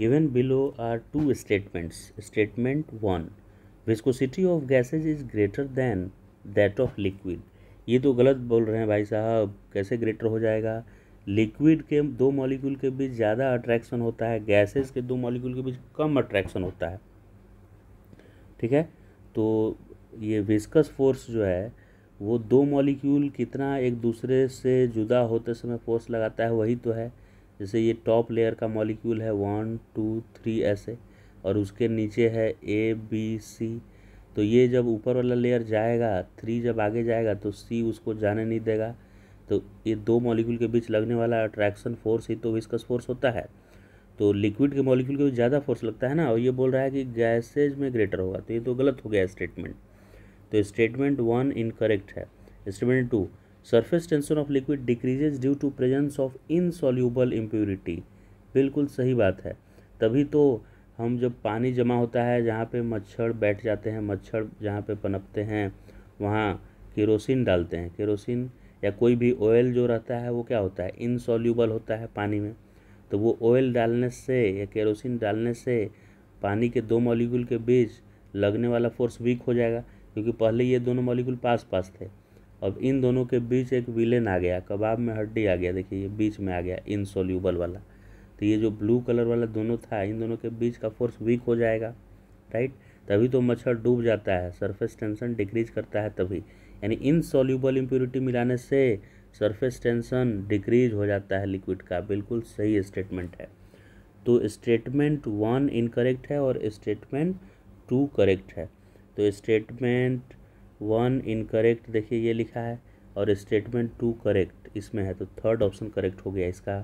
given below are two statements statement 1 viscosity of gases is greater than that of liquid ये तो गलत बोल रहे हैं भाई साहब कैसे ग्रेटर हो जाएगा लिक्विड के दो मॉलिक्यूल के बीच ज़्यादा अट्रैक्शन होता है गैसेस के दो मॉलिक्यूल के बीच कम अट्रैक्शन होता है ठीक है तो ये विस्कस फोर्स जो है वो दो मॉलिक्यूल कितना एक दूसरे से जुदा होते समय फोर्स लगाता है वही तो है जैसे ये टॉप लेयर का मॉलिक्यूल है वन टू थ्री ऐसे और उसके नीचे है ए बी सी तो ये जब ऊपर वाला लेयर जाएगा थ्री जब आगे जाएगा तो सी उसको जाने नहीं देगा तो ये दो मॉलिक्यूल के बीच लगने वाला अट्रैक्शन फोर्स ही तो विस्कस फोर्स होता है तो लिक्विड के मॉलिक्यूल के ज़्यादा फोर्स लगता है ना और ये बोल रहा है कि गैसेज में ग्रेटर होगा तो ये तो गलत हो गया स्टेटमेंट तो स्टेटमेंट वन इनकरेक्ट है statement two surface tension of liquid decreases due to presence of insoluble impurity बिल्कुल सही बात है तभी तो हम जब पानी जमा होता है जहाँ पे मच्छर बैठ जाते हैं मच्छर जहाँ पे पनपते हैं वहाँ केरोसिन डालते हैं केरोसिन या कोई भी ऑयल जो रहता है वो क्या होता है इनसॉल्यूबल होता है पानी में तो वो ऑयल डालने से या केरोसिन डालने से पानी के दो मॉलिक्यूल के बीच लगने वाला फोर्स वीक हो जाएगा क्योंकि पहले ये दोनों मॉलिक्यूल पास पास थे अब इन दोनों के बीच एक विलेन आ गया कबाब में हड्डी आ गया देखिए ये बीच में आ गया इनसोल्यूबल वाला तो ये जो ब्लू कलर वाला दोनों था इन दोनों के बीच का फोर्स वीक हो जाएगा राइट तभी तो मच्छर डूब जाता है सरफेस टेंशन डिक्रीज करता है तभी यानी सोल्यूबल इम्प्योरिटी मिलाने से सरफेस टेंशन डिक्रीज हो जाता है लिक्विड का बिल्कुल सही स्टेटमेंट है तो स्टेटमेंट वन इनकरेक्ट है और स्टेटमेंट टू करेक्ट है तो स्टेटमेंट वन इनकरेक्ट देखिए ये लिखा है और स्टेटमेंट टू करेक्ट इसमें है तो थर्ड ऑप्शन करेक्ट हो गया इसका